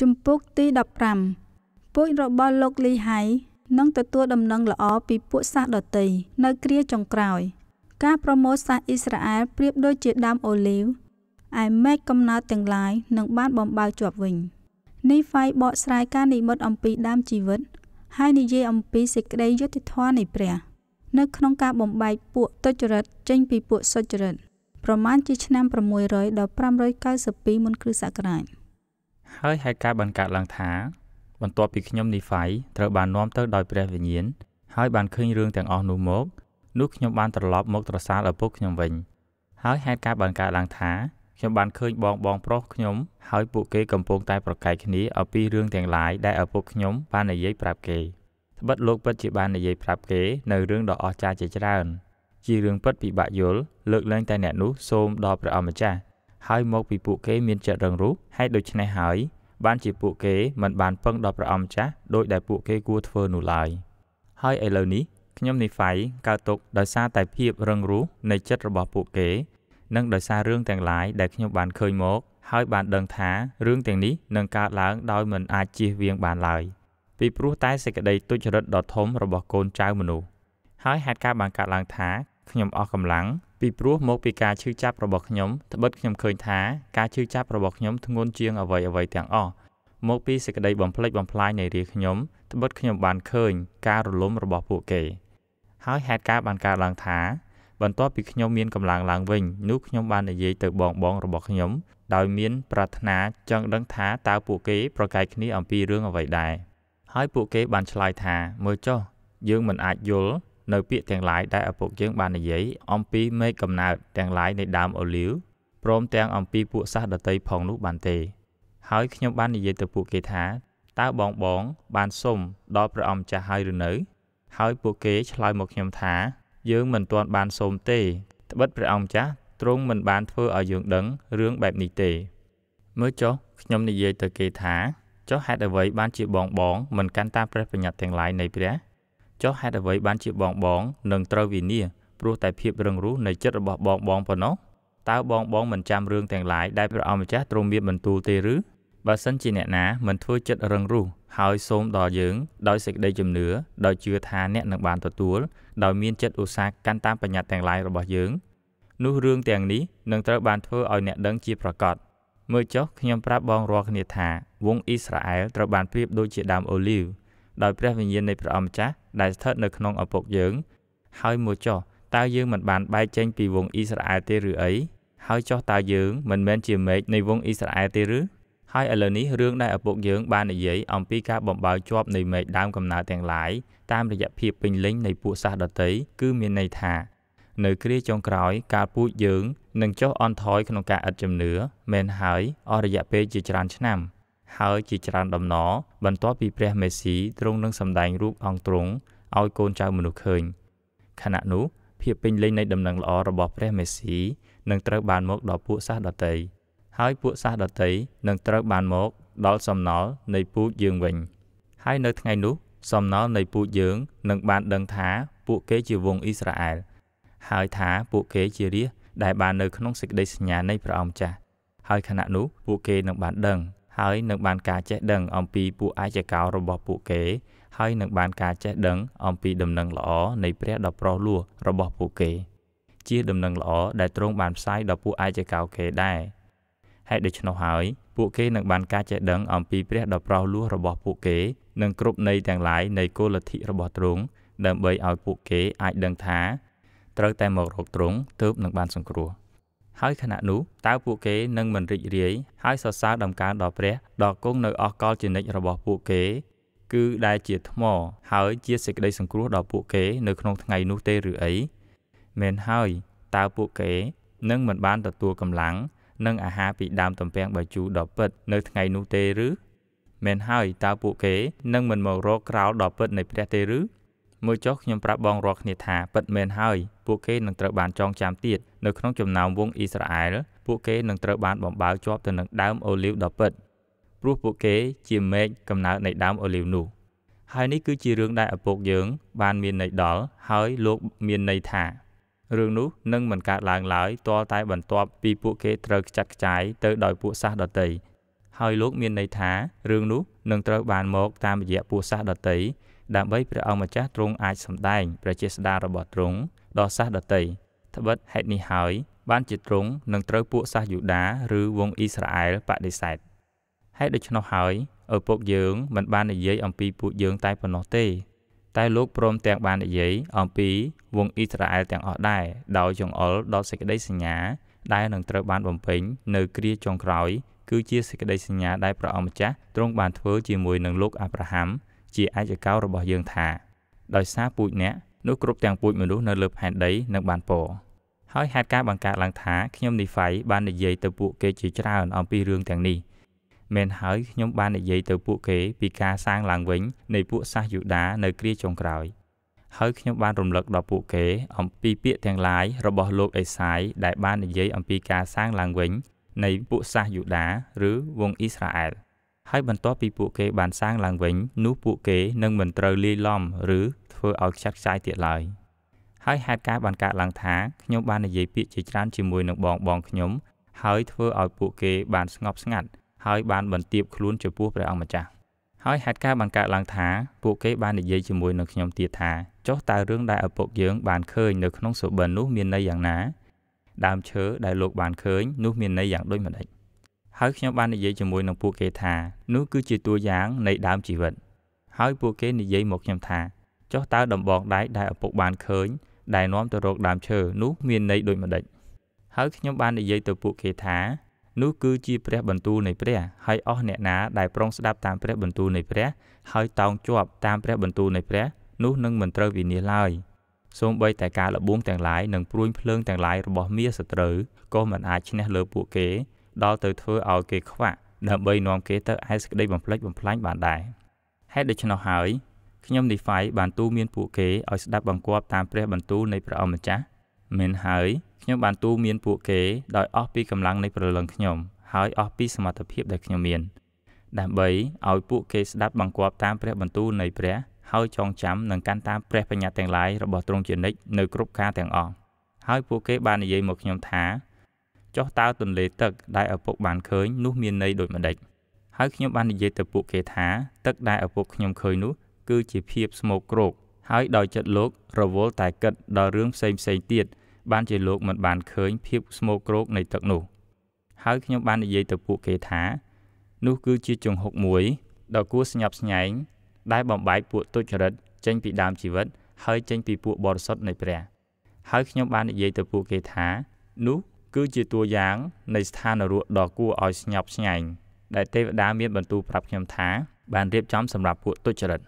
ជំពូកទី15ពួករបស់លោកលីហៃនឹងទទួលដំណឹងល្អពីពួកសាសដតីនៅគ្រាចុងក្រោយ ការប្រមូលសាសអ៊ីស្រាអែលប្រៀបដូចជាដើមអូលីវឯមេឃកំណើតទាំងឡាយនឹងបានបំបៅជាប់វិញនីហ្វៃបកស្រាយការនិមិត្តអំពីដើមជីវិតហើយនិយាយអំពីសេចក្តីយុត្តិធម៌នៃព្រះ នៅក្នុងការបំបែកពួកទុច្ចរិតចេញពីពួកសុចរិតប្រមាណជាឆ្នាំ600ដល់592មុនគ្រិស្តសករាជ។ហើយហេតុការបានកើតឡើងថាបន្ទាប់ពីខ្ញុំនីហ្វៃត្រូវបាននាំទៅដោយព្រះវិញ្ញាណហើយបានឃើញរឿងទាំងអស់នោះមកនោះខ្ញុំបានត្រឡប់មកត្រសាលឪពុកខ្ញុំវិញហើយហេតុការបានកើតឡើងថាខ្ញុំបានឃើញបងបងប្រុសខ្ញុំហើយពួកគេកំពុងតែប្រកែកគ្នាអំពីរឿងទាំងឡាយដែលឪពុកខ្ញុំបាននិយាយប្រាប់គេត្បិតលោកពិតជាបាននិយាយប្រាប់គេនៅរឿងដ៏អស្ចារ្យជាច្រើនជារឿងពិតពិបាកយល់លើកលែងតែអ្នកនោះសូមដល់ព្រះអម្ចាស់ហើយមកពីពួកគេមានចិត្តរឹងរូសហេតុដូច្នេះហើយ បានជាពួកគេមិនបានពឹងដល់ព្រះអង្គម្ចាស់ដោយដែលពួកគេគួរធ្វើនោះឡើយហើយឥឡូវនេះខ្ញុំនីហ្វៃកើតទុកដោយសារតែភាពរឹងរូសនៃចិត្តរបស់ពួកគេ និងដោយសាររឿងទាំងឡាយដែលខ្ញុំបានឃើញមកហើយបានដឹងថារឿងទាំងនេះនឹងកើតឡើងដោយមិនអាចជៀសវាងបានឡើយពីព្រោះតែសេចក្តីទុច្ចរិតដ៏ធំរបស់កូនចៅមនុស្សហើយហេតុការបានកើតឡើងថាខ្ញុំអស់កម្លាំងពីព្រោះមកពីការឈឺចាប់របស់ខ្ញុំត្បិតខ្ញុំឃើញថាការឈឺចាប់របស់ខ្ញុំធ្ងន់ជាងអ្វីៗទាំងអស់មកពីសេចក្តីបំផ្លិចបំផ្លាញនៃរាខ្ញុំត្បិតខ្ញុំ បានឃើញការរលំរបស់ពួកគេហើយហេតុការបានកើតឡើងថាបន្ទាប់ពីខ្ញុំមានកម្លាំងឡើងវិញនោះខ្ញុំបាននិយាយទៅបងបងរបស់ខ្ញុំដោយមាន ប្រាថ្នាចង់ដឹងថាតើពួកគេប្រកែកគ្នាអំពីរឿងអ្វីដែរហើយពួកគេបានឆ្លើយថា មើលចុះយើងមិនអាចយល់នៅពាក្យទាំងឡាយដែលឪពុកយើងបាននិយាយអំពីមេឃកំណើតទាំងឡាយនៃដើមអូលីវព្រមទាំងអំពីពួកសាសដតីផងនោះបានទេ ហើយខ្ញុំបាននិយាយទៅពួកគេថា តើបងបង បានសុំដល់ព្រះអង្គម្ចាស់ហើយឬនៅហើយពួកគេឆ្លើយមកខ្ញុំថា យើងមិនទាន់បានសុំទេត្បិតព្រះអង្គម្ចាស់ទ្រង់មិនបានធ្វើឲ្យយើងដឹងរឿងបែបនេះទេ មើលចុះខ្ញុំនិយាយទៅគេថាចុះហេតុអ្វីបានជាបងបងមិនកាន់តាមព្រះបញ្ញត្តិទាំងឡាយនៃព្រះចុះហេតុអ្វីបានជាបងបងនឹងត្រូវវិនាព្រោះតែភាពរឹងរូសនៃចិត្តរបស់បងបងប៉ុណ្ណោះតើបងបងមិនចាំរឿងទាំងឡាយដែលព្រះអង្គម្ចាស់ទ្រង់មានបន្ទូលទេឬបើសិនជាអ្នកណាមិនធ្វើចិត្តរឹងរូសហើយសូមដល់យើងដោយសេចក្តីជំនឿដោយជឿថាអ្នកនឹងបានទទួលដោយមានចិត្តឧស្សាហ៍កាន់តាមបញ្ញត្តិទាំងឡាយរបស់យើងនោះរឿងទាំងនេះនឹងត្រូវបានធ្វើឲ្យអ្នកដឹងជាប្រកបមើលចុះខ្ញុំប្រាប់បងរាល់គ្នាថាវងអ៊ីស្រាអែលត្រូវបានប្រៀបដូចជាដើមអូលីវដោយព្រះវិញ្ញាណនៃព្រះអម្ចាស់ដែលស្ថិតនៅក្នុងឪពុកយើង ហើយមកចុះតើយើងមិនបានបែកចេញពីវងអ៊ីស្រាអែលទេឬអីហើយចុះតើយើងមិនមែនជាមេឃនៃវងអ៊ីស្រាអែលទេឬហើយឥឡូវនេះរឿងដែលឪពុកយើងបាននិយាយអំពីការបំបើជាប់នៃមេឃដើមកំណើតទាំងឡាយតាមរយៈភាពពេញលេញនៃពួកសាសដតីគឺមានន័យថានៅគ្រាចុងក្រោយការពូជយើងនឹងចុះអន់ថយក្នុងការឥតជំនឿមែនហើយអស់រយៈពេលជាច្រើនឆ្នាំហើយជាច្រើនដំណរបន្ទាប់ពីព្រះមេស៊ីទ្រង់នឹងសម្ដែងរូបអង្គទ្រង់ឲ្យកូនចៅមនុស្សឃើញខណៈនោះភាពពេញលេញនៃដំណឹងល្អរបស់ព្រះមេស៊ីនឹងត្រូវ បានមកដល់ពួកសាសដតីហើយពួកសាសដតីនឹងត្រូវបានមកដល់សំណល់នៃពូជយើងវិញ ហើយនៅថ្ងៃនោះ សំណល់នៃពូជយើងនឹងបានដឹងថាពួកគេជាវងអ៊ីស្រាអែលហើយថាពួកគេជារាជដែលបាននៅក្នុងសេចក្តីសញ្ញានៃព្រះអង្គម្ចាស់ហើយខណៈនោះពួកគេនឹងបានដឹងហើយនឹងបានការចេះដឹងអំពីពួកឯកកោរបស់ពួកគេហើយនឹងបានការចេះដឹងអំពីដំណឹងល្អនៃ ព្រះដ៏ប្រុសលួរបស់ពួកគេ ជាដំណឹងល្អដែលទ្រង់បានផ្សាយដល់ពួកឯកកោគេដែរហេតុដូច្នោះហើយពួកគេនឹងបានការចេះដឹងអំពីព្រះដ៏ប្រុសលួរបស់ពួកគេនិងគ្រប់នៃទាំងឡាយនៃគោលលទ្ធិរបស់ទ្រង់ដើម្បីឲ្យពួកគេអាចដឹងថា ត្រូវតែមករកទ្រង់ទើបនឹងបាន សង្គ្រោះហើយខណៈនោះតើពួកគេនឹងមិនរីករាយហើយសរសើរដំកើងដល់ព្រះដល់គង់នៅអកលជនិតរបស់ពួកគេគឺដែលជាថ្ម ហើយជាសេចក្តីសង្គ្រោះដល់ពួកគេនៅក្នុងថ្ងៃនោះទេឬអីមែនហើយតើពួកគេនឹងមិនបានទទួលកម្លាំង និងអាហារពីដើមតំពាំងបាយជូរដ៏ពិត នៅថ្ងៃនោះទេឬមែនហើយតើពួកគេនឹងមិនមករកក្រោលដ៏ពិតនៃព្រះទេឬមើលចុះខ្ញុំប្រាប់បងរាល់គ្នាថាពិតមែនហើយពួកគេនឹងត្រូវបានចងចាំទៀតនៅក្នុងចំណោមវងអ៊ីស្រាអែលពួកគេនឹងត្រូវបានបំបើជាប់ទៅនឹងដើមអូលីវដ៏ពិតព្រោះពួកគេជាមេឃកំណើតនៃដើមអូលីវនោះហើយនេះគឺជារឿងដែលឪពុកយើងបានមានន័យដល់ហើយលោកមានន័យថារឿងនោះនឹងមិនកើតឡើងឡើយទាល់តែបន្ទាប់ពីពួកគេត្រូវខ្ចាត់ខ្ចាយទៅដោយពួកសាសដតីហើយលោកមានន័យថារឿងនោះនឹងត្រូវបានមកតាមរយៈពួកសាសដតីដើម្បីព្រះអង្គម្ចាស់ទ្រង់អាចសម្ដែងព្រះចេស្តារបស់ទ្រង់ដល់សាសដតីត្បិតហេតុនេះហើយបានជាទ្រង់នឹងត្រូវពួកសាសយូដា ឬវងអ៊ីស្រាអែលបដិសេធហេតុដូច្នោះហើយឪពុកយើងមិនបាននិយាយអំពីពួកយើងតែប៉ុណ្ណោះទេ តែលោកព្រមទាំងបាននិយាយអំពីវងអ៊ីស្រាអែលទាំងអស់ដែរដោយចង្អុលដល់សេចក្តីសញ្ញាដែលនឹងត្រូវបានបំពេញនៅគ្រាចុងក្រោយគឺជាសេចក្តីសញ្ញាដែលព្រះអង្គម្ចាស់ទ្រង់បានធ្វើជាមួយនឹងលោកអាប់រ៉ាហាំជាឯកកោរបស់យើងថាដោយសារពូជអ្នកនោះគ្រប់ទាំងពូជមនុស្សនៅលើផែនដីនឹងបានពរហើយហេតុការបង្កើតឡើងថាខ្ញុំនីហ្វៃបាននិយាយទៅពួកគេជាច្រើនអំពីរឿងទាំងនេះមែនហើយខ្ញុំបាននិយាយទៅពួកគេពីការសាងឡើងវិញនៃពួកសាសយូដានៅគ្រាចុងក្រោយហើយខ្ញុំបានរំលឹកដល់ពួកគេអំពីពាក្យទាំងឡាយរបស់លោកអេសាយដែលបាននិយាយអំពីការសាងឡើងវិញនៃពួកសាសយូដាឬវងអ៊ីស្រាអែលហើយបន្ទាប់ពីពួកគេ បានសាងឡើងវិញនោះពួកគេនឹងមិនត្រូវលាយឡំឬ ធ្វើឲ្យខ្ចាត់ខ្ចាយទៀតឡើយហើយហេតុការបានកើតឡើងថាខ្ញុំបាននិយាយពាក្យជាច្រើនជាមួយនឹងបងបងខ្ញុំ ហើយធ្វើឲ្យពួកគេបានស្ងប់ស្ងាត់ហើយបានបន្ទាបខ្លួនចំពោះព្រះអង្គម្ចាស់ហើយហេតុការបានកើតឡើងថាពួកគេបាននិយាយជាមួយនឹងខ្ញុំទៀតថាចុះតើរឿងដែលឪពុកយើងបានឃើញនៅក្នុងសុបិននោះមានន័យយ៉ាងណា ដើមឈើដែលលោកបានឃើញនោះមានន័យយ៉ាងដូចម្ដេចហើយខ្ញុំបាននិយាយជាមួយនឹងពួកគេថានោះគឺជាតួយ៉ាង នៃដើមជីវិត ហើយពួកគេនិយាយមកខ្ញុំថា ចុះតើដំបងដែកដែលឪពុកបានឃើញ ដែលនាំទៅរកដើមឈើនោះ មានន័យដូចម្ដេចហើយខ្ញុំបាននិយាយទៅពួកគេថានោះគឺជាព្រះបន្ទូលនៃព្រះហើយអស់អ្នកណាដែលប្រុងស្ដាប់ តាមព្រះបន្ទូលនៃព្រះហើយតោងជាប់តាមព្រះបន្ទូលនៃព្រះ នោះនឹងមិនត្រូវវិនាសឡើយសូម្បីតែការលបួងទាំងឡាយនិងព្រួយភ្លើងទាំងឡាយរបស់ មាសសត្រូវក៏មិនអាចឈ្នះលើពួកគេដល់ទៅធ្វើឲ្យគេខ្វាក់ដើម្បីនាំគេទៅឯសេចក្តីបំផ្លិចបំផ្លាញបានដែរហេតុដូច្នោះហើយខ្ញុំនីហ្វៃបានទូមានពួកគេឲ្យស្ដាប់បង្គាប់តាមព្រះបន្ទូលនៃព្រះអង្គម្ចាស់មែនហើយខ្ញុំបានទូមានពួកគេដោយអស់ពីកម្លាំងនៃព្រលឹងខ្ញុំ ហើយអស់ពីសមត្ថភាពដែលខ្ញុំមាន ដើម្បីឲ្យពួកគេស្ដាប់បង្គាប់តាមព្រះបន្ទូលនៃព្រះហើយចងចាំនិងកាន់តាមព្រះបញ្ញត្តិទាំងឡាយរបស់ទ្រង់ជានិច្ចនៅគ្រប់ការទាំងអស់ហើយពួកគេបាននិយាយមកខ្ញុំថាចុះតើទន្លេទឹកដែលឪពុកបានឃើញនោះមានន័យដូចម្ដេចហើយខ្ញុំបាននិយាយទៅពួកគេថាទឹកដែលឪពុកខ្ញុំឃើញនោះ គឺជាភាពស្មោកគ្រោកហើយដោយចិត្តលោករវល់តែគិតដល់រឿងផ្សេងផ្សេងទៀតបានជាលោកមិនបានឃើញភាពស្មោកគ្រោកនៃទឹកនោះហើយខ្ញុំបាននិយាយទៅពួកគេថា នោះគឺជាចង្ហុកមួយដ៏គួរស្ញប់ស្ញែងដែលបំបែកពួកទុច្ចរិតចេញពីដើមជីវិតហើយចេញពីពួកបរិសុទ្ធនៃព្រះ ហើយខ្ញុំបាននិយាយទៅពួកគេថានោះគឺជាតួយ៉ាងនៃស្ថានរੂដ៏គួរឲ្យស្ញប់ស្ញែងដែលទេវតាមានបន្ទូលប្រាប់ខ្ញុំថាបានរៀបចំសម្រាប់ពួកទុច្ចរិត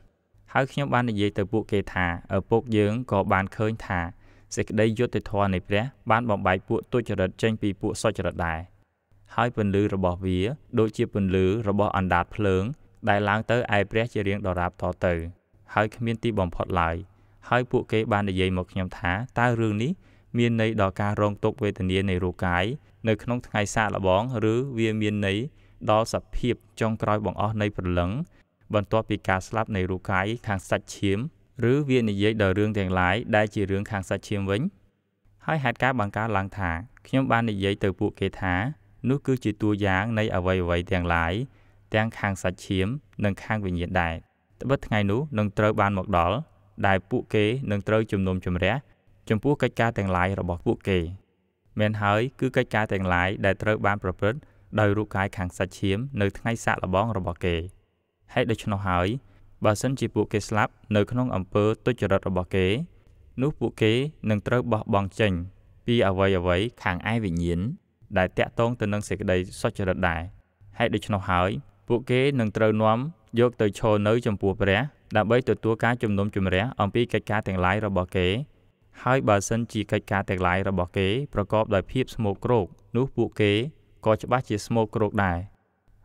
ហើយខ្ញុំបាននិយាយទៅពួកគេថាឪពុកយើងក៏បានឃើញថាសេចក្តីយុត្តិធម៌នៃព្រះបានបំបែកពួកទុច្ចរិតចេញពីពួកសុចរិតដែរហើយពន្លឺរបស់វាដូចជាពន្លឺរបស់អណ្ដាតភ្លើង ដែលឡើងទៅឯព្រះជារៀងដរាបតទៅ ហើយគ្មានទីបំផុតឡើយហើយពួកគេបាននិយាយមកខ្ញុំថាតើរឿងនេះមានន័យដល់ការរងទុក្ខវេទនានៃរូបកាយនៅក្នុងថ្ងៃសាកល្បងឬវាមានន័យដល់សភាពចុងក្រោយបង្អស់នៃព្រលឹងបន្ទាប់ពីការស្លាប់នៃរូបកាយខាងសាច់ឈាមឬវានិយាយដល់រឿងទាំងឡាយដែលជារឿងខាងសាច់ឈាមវិញហើយហេតុការបង្កើតឡើងថាខ្ញុំបាននិយាយទៅពួកគេថានោះគឺជាតួយ៉ាងនៃអវ័យអវ័យទាំងឡាយទាំងខាងសាច់ឈាម និងខាងវិញ្ញាណដែរត្បិតថ្ងៃនោះនឹងត្រូវបានមកដល់ដែលពួកគេនឹងត្រូវជំនុំជម្រះចំពោះកិច្ចការទាំងឡាយរបស់ពួកគេមែនហើយ គឺកិច្ចការទាំងឡាយដែលត្រូវបានប្រព្រឹត្តដោយរូបកាយខាងសាច់ឈាម នៅថ្ងៃសាកល្បងរបស់គេហេតុដូច្នោះហើយបើសិនជាពួកគេស្លាប់នៅក្នុងអំពើទុច្ចរិតរបស់គេ នោះពួកគេនឹងត្រូវបោះបង់ចេញពីអវ័យអវ័យខាងឯវិញ្ញាណដែលតាក់ទងទៅនឹងសេចក្តី សុចរិតដែរហេតុដូច្នោះហើយពួកគេនឹងត្រូវនាំ យកទៅឈរនៅចំពោះព្រះដើម្បីទទួលការជំនុំជម្រះអំពីកិច្ចការទាំងឡាយរបស់គេហើយបើសិនជាកិច្ចការទាំងឡាយរបស់គេប្រកបដោយភាពស្មោកគ្រោកនោះពួកគេក៏ច្បាស់ជាស្មោកគ្រោកដែរ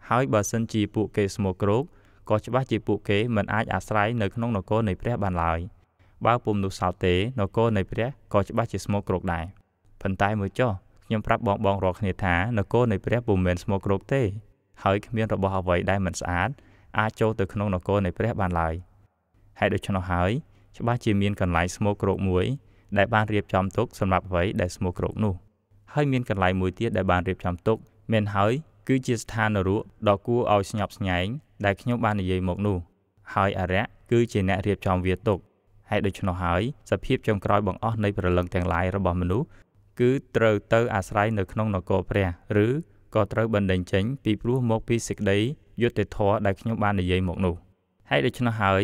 ហើយបើសិនជាពួកគេស្មោកគ្រោកក៏ច្បាស់ជាពួកគេមិនអាចអាស្រ័យនៅក្នុងនគរនៃព្រះបានឡើយបើពុំនោះសោតទេនគរនៃព្រះក៏ច្បាស់ជាស្មោកគ្រោកដែរប៉ុន្តែមើលចុះខ្ញុំប្រាប់បងបងរាល់គ្នាថានគរនៃព្រះពុំមែនស្មោកគ្រោកទេហើយគ្មានរបស់អ្វីដែលមិនស្អាត អាចចូលទៅក្នុងនគរនៃព្រះបានឡើយហេតុដូច្នោះហើយច្បាស់ជាមានកន្លែងស្មោកគ្រោកមួយដែលបានរៀបចំទុកសម្រាប់អ្វីដែលស្មោះគ្រោកនោះហើយមានកន្លែងមួយទៀតដែលបានរៀបចំទុក មានហើយ គឺជាស្ថានរੂកដ៏គួរឲ្យស្ញប់ស្ញែងដែលខ្ញុំបាននិយាយមកនោះហើយអរិយគឺជាអ្នករៀបចំវាទុកហើយដូច្នោះហើយសភាព ចំក្រោយបង្អស់នៃប្រលឹងទាំងឡាយរបស់មនុស្សគឺត្រូវទៅ អាស្រ័យនៅក្នុងនគរព្រះឬក៏ត្រូវបណ្ដេញចេញ ពីព្រោះមកពីសេចក្តីយុត្តិធម៌ដែលខ្ញុំបាននិយាយមកនោះហើយដូច្នោះហើយ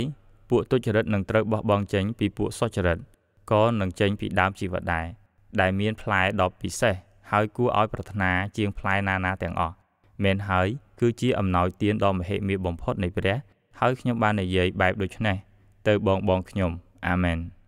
ពួកទុច្ចរិតនឹងត្រូវបោះបង់ចេញពីពួកសុចរិតក៏នឹងចេញពីដើមជីវិតដែរដែលមានផ្លែដ៏ពិសេសហើយគួរឲ្យប្រាថ្នាជាងផ្លែណាណាទាំងអស់មែនហើយគឺជាអំណោយទានដ៏មហិមាបំផុតនៃព្រះហើយខ្ញុំបាននិយាយបែបដូចនេះទៅបងបងខ្ញុំអាម៉ែន។